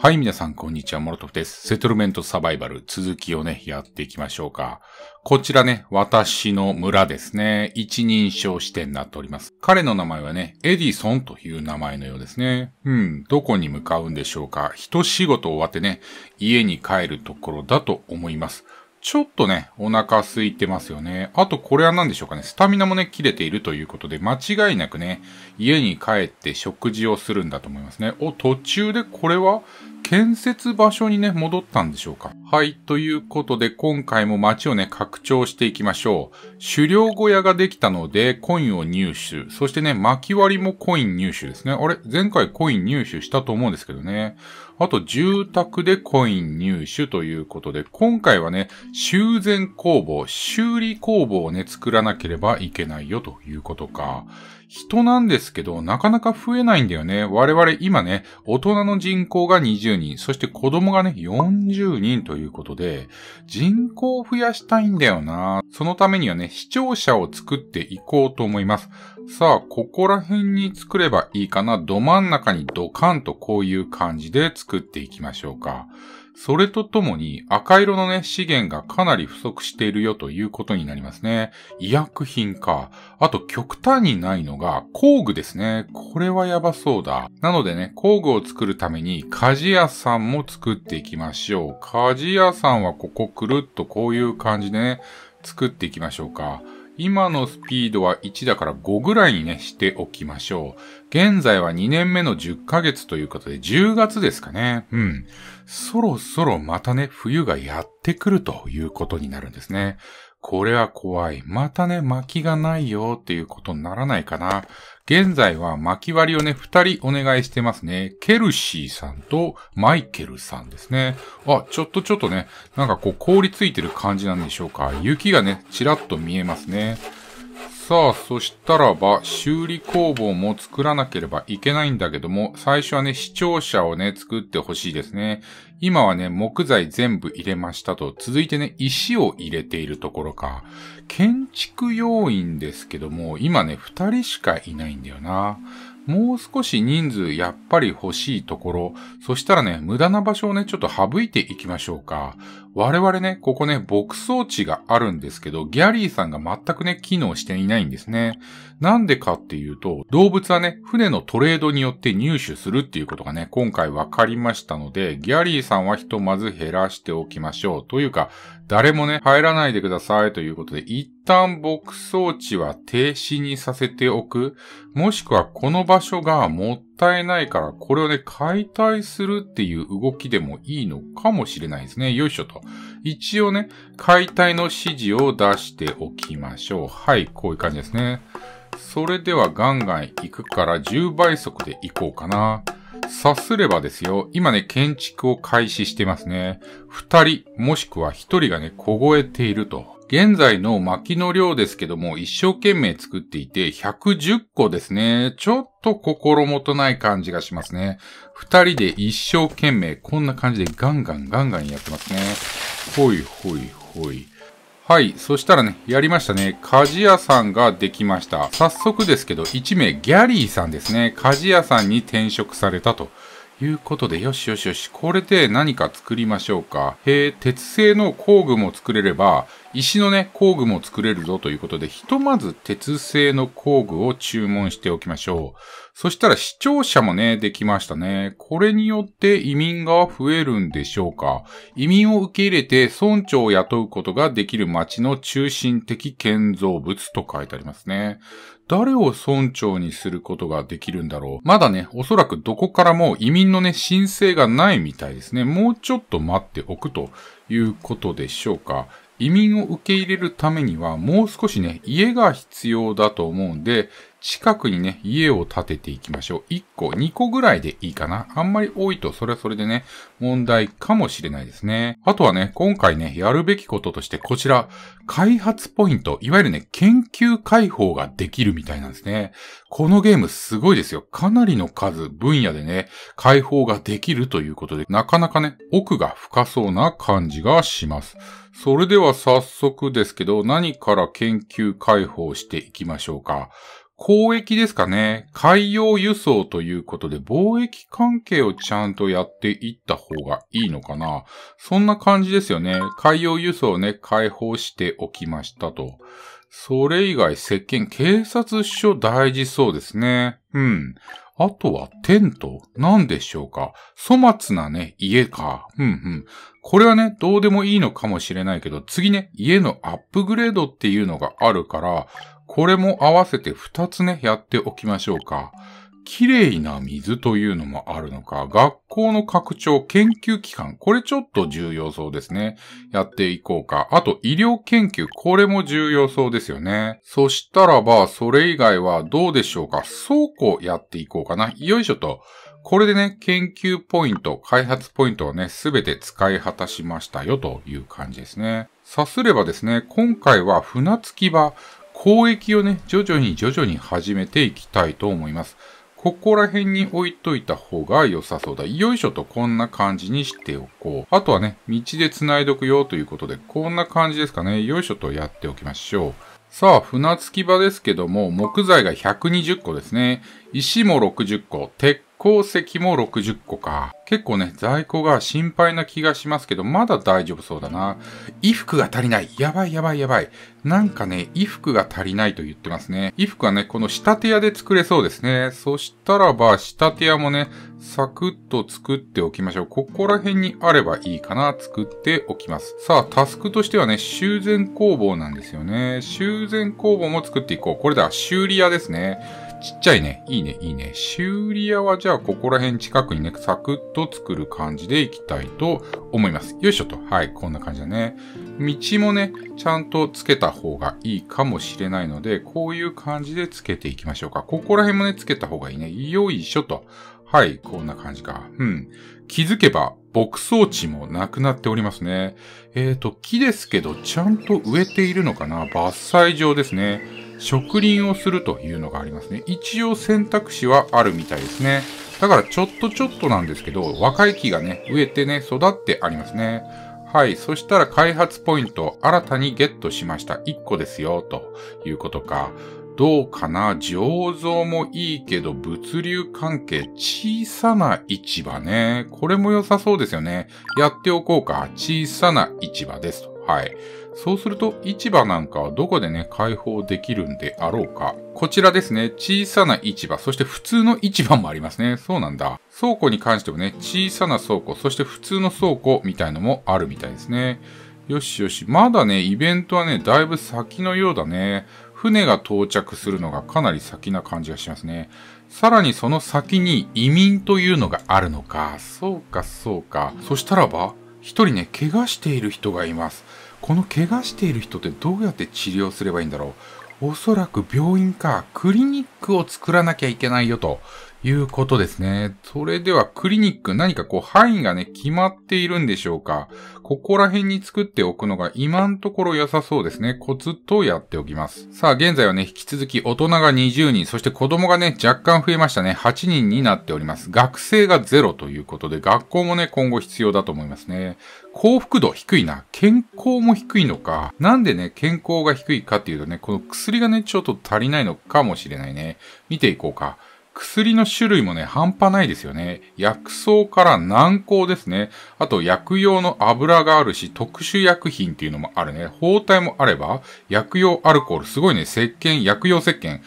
はい、皆さん、こんにちは。モロトフです。セトルメントサバイバル、続きをね、やっていきましょうか。こちらね、私の村ですね。一人称視点になっております。彼の名前はね、エディソンという名前のようですね。うん、どこに向かうんでしょうか。一仕事終わってね、家に帰るところだと思います。ちょっとね、お腹空いてますよね。あとこれは何でしょうかね。スタミナもね、切れているということで、間違いなくね、家に帰って食事をするんだと思いますね。お、途中でこれは建設場所にね、戻ったんでしょうか。はい、ということで今回も街をね、拡張していきましょう。狩猟小屋ができたので、コインを入手。そしてね、薪割りもコイン入手ですね。あれ前回コイン入手したと思うんですけどね。あと、住宅でコイン入手ということで、今回はね、修繕工房、修理工房をね、作らなければいけないよということか。人なんですけど、なかなか増えないんだよね。我々今ね、大人の人口が20人、そして子供がね、40人ということで、人口を増やしたいんだよな。そのためにはね、視聴者を作っていこうと思います。さあ、ここら辺に作ればいいかな。ど真ん中にドカンとこういう感じで作っていきましょうか。それとともに赤色のね、資源がかなり不足しているよということになりますね。医薬品か。あと極端にないのが工具ですね。これはやばそうだ。なのでね、工具を作るために鍛冶屋さんも作っていきましょう。鍛冶屋さんはここくるっとこういう感じでね、作っていきましょうか。今のスピードは1だから5ぐらいにね、しておきましょう。現在は2年目の10ヶ月ということで、10月ですかね。うん。そろそろまたね、冬がやってくるということになるんですね。これは怖い。またね、薪がないよっていうことにならないかな。現在は薪割りをね、二人お願いしてますね。ケルシーさんとマイケルさんですね。あ、ちょっとちょっとね、なんかこう凍りついてる感じなんでしょうか。雪がね、ちらっと見えますね。さあ、そしたらば、修理工房も作らなければいけないんだけども、最初はね、視聴者をね、作ってほしいですね。今はね、木材全部入れましたと、続いてね、石を入れているところか。建築要員ですけども、今ね、二人しかいないんだよな。もう少し人数やっぱり欲しいところ、そしたらね、無駄な場所をね、ちょっと省いていきましょうか。我々ね、ここね、牧草地があるんですけど、ギャリーさんが全くね、機能していないんですね。なんでかっていうと、動物はね、船のトレードによって入手するっていうことがね、今回分かりましたので、ギャリーさんはひとまず減らしておきましょう。というか、誰もね、入らないでくださいということで、一旦牧草地は停止にさせておく。もしくはこの場所が最ったいないから、これをね、解体するっていう動きでもいいのかもしれないですね。よいしょと。一応ね、解体の指示を出しておきましょう。はい、こういう感じですね。それではガンガン行くから10倍速で行こうかな。さすればですよ、今ね、建築を開始してますね。二人、もしくは一人がね、凍えていると。現在の薪の量ですけども、一生懸命作っていて110個ですね。ちょっと心もとない感じがしますね。二人で一生懸命、こんな感じでガンガンガンガンやってますね。ほいほいほい。はい。そしたらね、やりましたね。鍛冶屋さんができました。早速ですけど、1名ギャリーさんですね。鍛冶屋さんに転職されたと。いうことで、よしよしよし、これで何か作りましょうか。へえ、鉄製の工具も作れれば、石のね、工具も作れるぞということで、ひとまず鉄製の工具を注文しておきましょう。そしたら視聴者もね、できましたね。これによって移民が増えるんでしょうか。移民を受け入れて村長を雇うことができる町の中心的建造物と書いてありますね。誰を村長にすることができるんだろう。まだね、おそらくどこからも移民のね、申請がないみたいですね。もうちょっと待っておくということでしょうか。移民を受け入れるためには、もう少しね、家が必要だと思うんで、近くにね、家を建てていきましょう。1個、2個ぐらいでいいかな。あんまり多いと、それはそれでね、問題かもしれないですね。あとはね、今回ね、やるべきこととして、こちら、開発ポイント、いわゆるね、研究開放ができるみたいなんですね。このゲームすごいですよ。かなりの数、分野でね、開放ができるということで、なかなかね、奥が深そうな感じがします。それでは早速ですけど、何から研究開放していきましょうか。交易ですかね。海洋輸送ということで、貿易関係をちゃんとやっていった方がいいのかな。そんな感じですよね。海洋輸送をね、解放しておきましたと。それ以外、石鹸、警察署大事そうですね。うん。あとはテントなんでしょうか粗末なね、家か。うんうん。これはね、どうでもいいのかもしれないけど、次ね、家のアップグレードっていうのがあるから、これも合わせて2つね、やっておきましょうか。綺麗な水というのもあるのか、学校の拡張、研究機関、これちょっと重要そうですね。やっていこうか。あと、医療研究、これも重要そうですよね。そしたらば、それ以外はどうでしょうか。倉庫やっていこうかな。よいしょと。これでね、研究ポイント、開発ポイントをね、すべて使い果たしましたよという感じですね。さすればですね、今回は船着き場、交易をね、徐々に徐々に始めていきたいと思います。ここら辺に置いといた方が良さそうだ。よいしょとこんな感じにしておこう。あとはね、道で繋いどくよということで、こんな感じですかね。よいしょとやっておきましょう。さあ、船着き場ですけども、木材が120個ですね。石も60個、鉄鉱石も60個か。結構ね、在庫が心配な気がしますけど、まだ大丈夫そうだな。衣服が足りない。やばいやばいやばい。なんかね、衣服が足りないと言ってますね。衣服はね、この仕立て屋で作れそうですね。そしたらば、仕立て屋もね、サクッと作っておきましょう。ここら辺にあればいいかな。作っておきます。さあ、タスクとしてはね、修繕工房なんですよね。修繕工房も作っていこう。これだ、修理屋ですね。ちっちゃいね。いいね、いいね。修理屋はじゃあここら辺近くにね、サクッと作る感じでいきたいと思います。よいしょと。はい、こんな感じだね。道もね、ちゃんとつけた方がいいかもしれないので、こういう感じでつけていきましょうか。ここら辺もね、つけた方がいいね。よいしょと。はい、こんな感じか。うん。気づけば、牧草地もなくなっておりますね。えっ、ー、と、木ですけど、ちゃんと植えているのかな伐採場ですね。植林をするというのがありますね。一応選択肢はあるみたいですね。だからちょっとちょっとなんですけど、若い木がね、植えてね、育ってありますね。はい。そしたら開発ポイント、新たにゲットしました。1個ですよ、ということか。どうかな醸造もいいけど、物流関係、小さな市場ね。これも良さそうですよね。やっておこうか。小さな市場ですはい。そうすると市場なんかはどこでね、開放できるんであろうか。こちらですね、小さな市場、そして普通の市場もありますね。そうなんだ。倉庫に関してもね、小さな倉庫、そして普通の倉庫みたいのもあるみたいですね。よしよし。まだね、イベントはね、だいぶ先のようだね。船が到着するのがかなり先な感じがしますね。さらにその先に移民というのがあるのか。そうか、そうか。そしたらば、一人ね、怪我している人がいます。この怪我している人ってどうやって治療すればいいんだろうおそらく病院かクリニックを作らなきゃいけないよということですね。それではクリニック何かこう範囲がね、決まっているんでしょうかここら辺に作っておくのが今のところ良さそうですね。コツとやっておきます。さあ、現在はね、引き続き大人が20人、そして子供がね、若干増えましたね。8人になっております。学生が0ということで、学校もね、今後必要だと思いますね。幸福度低いな。健康も低いのか。なんでね、健康が低いかっていうとね、この薬がね、ちょっと足りないのかもしれないね。見ていこうか。薬の種類もね、半端ないですよね。薬草から軟膏ですね。あと薬用の油があるし、特殊薬品っていうのもあるね。包帯もあれば、薬用アルコール、すごいね、石鹸、薬用石鹸。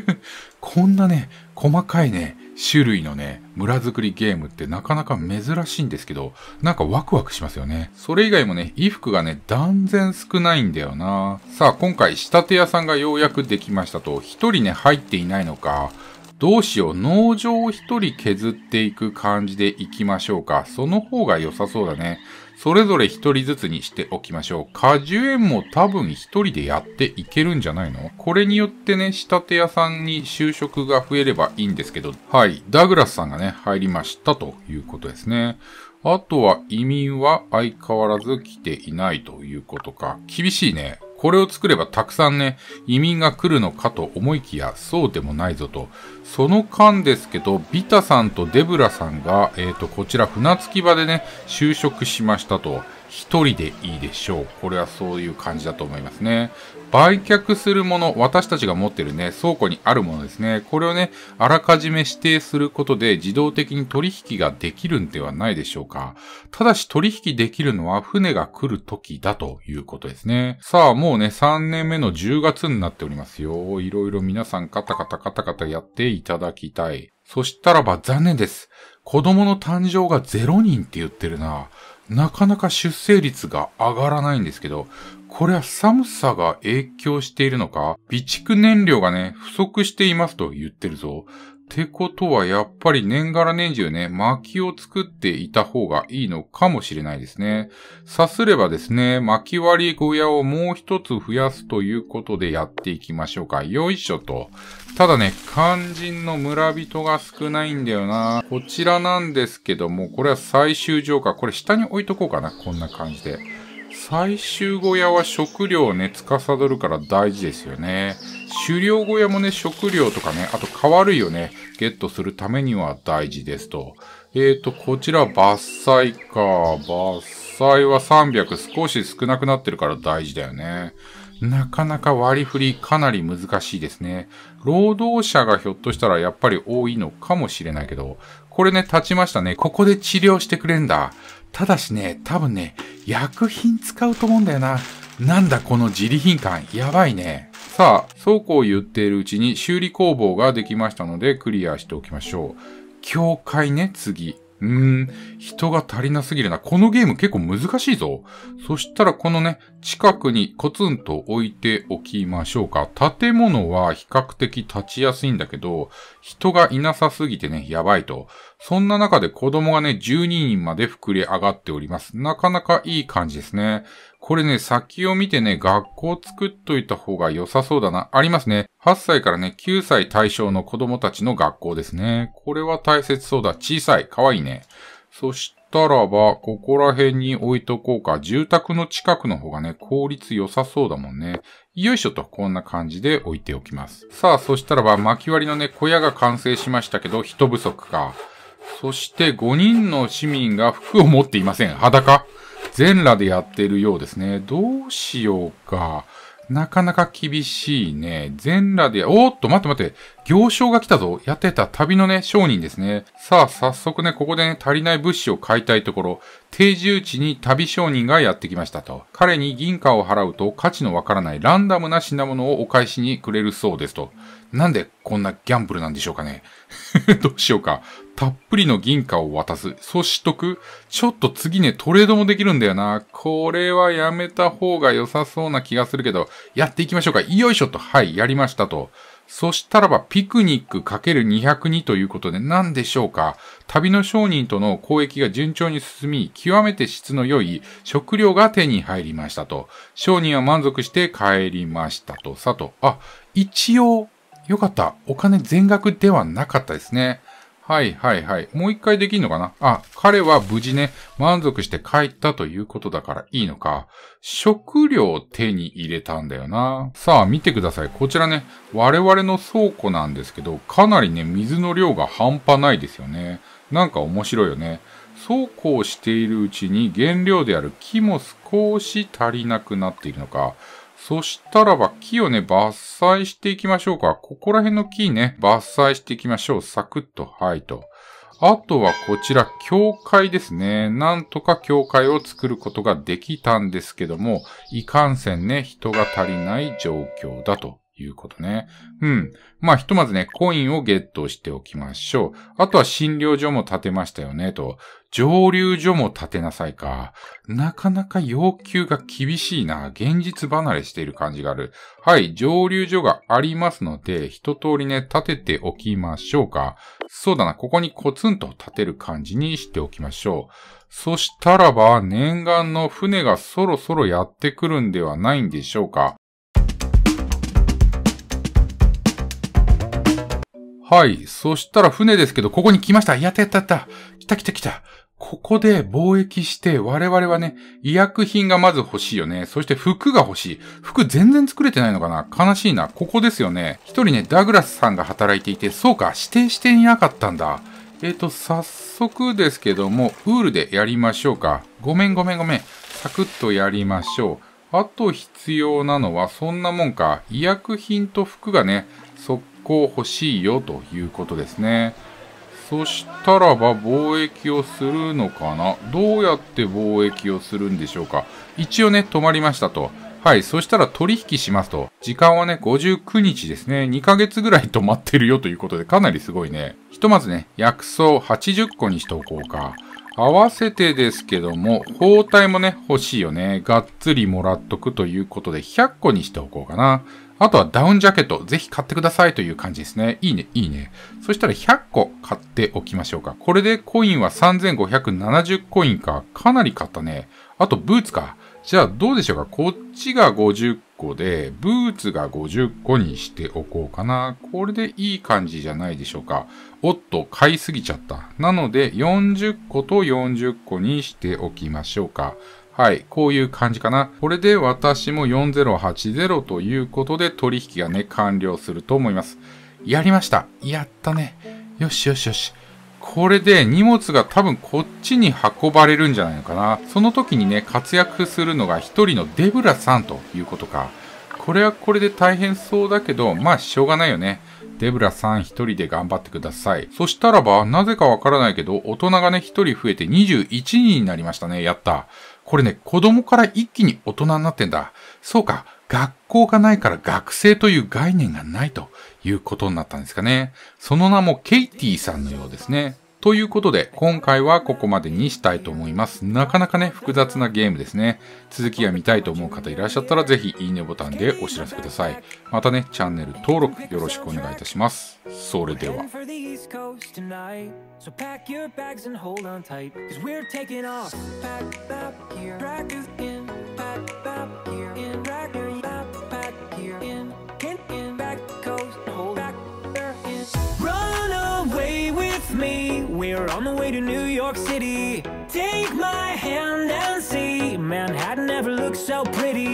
こんなね、細かいね、種類のね、村づくりゲームってなかなか珍しいんですけど、なんかワクワクしますよね。それ以外もね、衣服がね、断然少ないんだよな。さあ、今回、仕立て屋さんがようやくできましたと、一人ね、入っていないのか、どうしよう。農場を一人削っていく感じでいきましょうか。その方が良さそうだね。それぞれ一人ずつにしておきましょう。果樹園も多分一人でやっていけるんじゃないのこれによってね、仕立て屋さんに就職が増えればいいんですけど、はい。ダグラスさんがね、入りましたということですね。あとは移民は相変わらず来ていないということか。厳しいね。これを作ればたくさんね、移民が来るのかと思いきや、そうでもないぞと。その間ですけど、ビタさんとデブラさんが、えっ、ー、と、こちら船着き場でね、就職しましたと。一人でいいでしょう。これはそういう感じだと思いますね。売却するもの、私たちが持ってるね、倉庫にあるものですね。これをね、あらかじめ指定することで自動的に取引ができるんではないでしょうか。ただし取引できるのは船が来る時だということですね。さあ、もうね、3年目の10月になっておりますよ。いろいろ皆さんカタカタカタカタやっていただきたい。そしたらば残念です。子供の誕生が0人って言ってるな。なかなか出生率が上がらないんですけど、これは寒さが影響しているのか、備蓄燃料がね、不足していますと言ってるぞ。ってことはやっぱり年がら年中ね、薪を作っていた方がいいのかもしれないですね。さすればですね、薪割り小屋をもう一つ増やすということでやっていきましょうか。よいしょと。ただね、肝心の村人が少ないんだよな。こちらなんですけども、これは最終浄化。これ下に置いとこうかな。こんな感じで。最終小屋は食料をね、司るから大事ですよね。狩猟小屋もね、食料とかね、あとわるをね、ゲットするためには大事ですと。えっ、ー、と、こちら伐採か。伐採は300少し少なくなってるから大事だよね。なかなか割り振りかなり難しいですね。労働者がひょっとしたらやっぱり多いのかもしれないけど、これね、立ちましたね。ここで治療してくれんだ。ただしね、多分ね、薬品使うと思うんだよな。なんだこの自利品感。やばいね。さあ、そうこう言っているうちに修理工房ができましたのでクリアしておきましょう。教会ね、次。うーん、人が足りなすぎるな。このゲーム結構難しいぞ。そしたらこのね、近くにコツンと置いておきましょうか。建物は比較的立ちやすいんだけど、人がいなさすぎてね、やばいと。そんな中で子供がね、12人まで膨れ上がっております。なかなかいい感じですね。これね、先を見てね、学校作っといた方が良さそうだな。ありますね。8歳からね、9歳対象の子供たちの学校ですね。これは大切そうだ。小さい。かわいいね。そしたらば、ここら辺に置いとこうか。住宅の近くの方がね、効率良さそうだもんね。よいしょと、こんな感じで置いておきます。さあ、そしたらば、薪割りのね、小屋が完成しましたけど、人不足か。そして、5人の市民が服を持っていません。裸全裸でやってるようですね。どうしようか。なかなか厳しいね。全裸で、おーっと、待って待って。行商が来たぞ。やってた旅のね、商人ですね。さあ、早速ね、ここでね、足りない物資を買いたいところ、定住地に旅商人がやってきましたと。彼に銀貨を払うと価値のわからないランダムな品物をお返しにくれるそうですと。なんでこんなギャンブルなんでしょうかね。どうしようか。たっぷりの銀貨を渡す。そうしとく。ちょっと次ね、トレードもできるんだよな。これはやめた方が良さそうな気がするけど、やっていきましょうか。よいしょと。はい、やりましたと。そしたらば、ピクニック ×202 ということで、何でしょうか旅の商人との交易が順調に進み、極めて質の良い食料が手に入りましたと。商人は満足して帰りましたと。さと。あ、一応、よかった。お金全額ではなかったですね。はいはいはい。もう一回できんのかなあ、彼は無事ね、満足して帰ったということだからいいのか。食料を手に入れたんだよな。さあ見てください。こちらね、我々の倉庫なんですけど、かなりね、水の量が半端ないですよね。なんか面白いよね。そうこうしているうちに原料である木も少し足りなくなっているのか。そしたらば木をね、伐採していきましょうか。ここら辺の木ね、伐採していきましょう。サクッと、はいと。あとはこちら、教会ですね。なんとか教会を作ることができたんですけども、いかんせんね、人が足りない状況だと。いうことね。うん。まあ、ひとまずね、コインをゲットしておきましょう。あとは診療所も建てましたよね、と。蒸留所も建てなさいか。なかなか要求が厳しいな。現実離れしている感じがある。はい、蒸留所がありますので、一通りね、建てておきましょうか。そうだな、ここにコツンと建てる感じにしておきましょう。そしたらば、念願の船がそろそろやってくるんではないんでしょうか。はい。そしたら船ですけど、ここに来ました。やったやったやった。来た来た来た。ここで貿易して、我々はね、医薬品がまず欲しいよね。そして服が欲しい。服全然作れてないのかな悲しいな。ここですよね。一人ね、ダグラスさんが働いていて、そうか、指定していなかったんだ。えっ、ー、と、早速ですけども、ウールでやりましょうか。ごめんごめんごめん。サクッとやりましょう。あと必要なのは、そんなもんか。医薬品と服がね、そっ港欲しいよということですね。そしたらば貿易をするのかなどうやって貿易をするんでしょうか一応ね、止まりましたと。はい、そしたら取引しますと。時間はね、59日ですね。2ヶ月ぐらい止まってるよということで、かなりすごいね。ひとまずね、薬草80個にしておこうか。合わせてですけども、包帯もね、欲しいよね。がっつりもらっとくということで、100個にしておこうかな。あとはダウンジャケット、ぜひ買ってくださいという感じですね。いいね、いいね。そしたら100個買っておきましょうか。これでコインは3570コインか。かなり買ったね。あとブーツか。じゃあどうでしょうか。こっちが50個で、ブーツが50個にしておこうかな。これでいい感じじゃないでしょうか。おっと、買いすぎちゃった。なので40個と40個にしておきましょうか。はい、こういう感じかな。これで私も4080ということで取引がね、完了すると思います。やりました。やったね。よしよしよし。これで荷物が多分こっちに運ばれるんじゃないのかな。その時にね、活躍するのが一人のデブラさんということか。これはこれで大変そうだけど、まあしょうがないよね。デブラさん一人で頑張ってください。そしたらば、なぜかわからないけど、大人がね、一人増えて21人になりましたね。やった。これね、子供から一気に大人になってんだ。そうか、学校がないから学生という概念がないということになったんですかね。その名もケイティさんのようですね。ということで、今回はここまでにしたいと思います。なかなかね、複雑なゲームですね。続きが見たいと思う方いらっしゃったら、ぜひいいねボタンでお知らせください。またね、チャンネル登録よろしくお願いいたします。それでは。me, we're on the way to New York City Take my hand and see, Manhattan never looked so pretty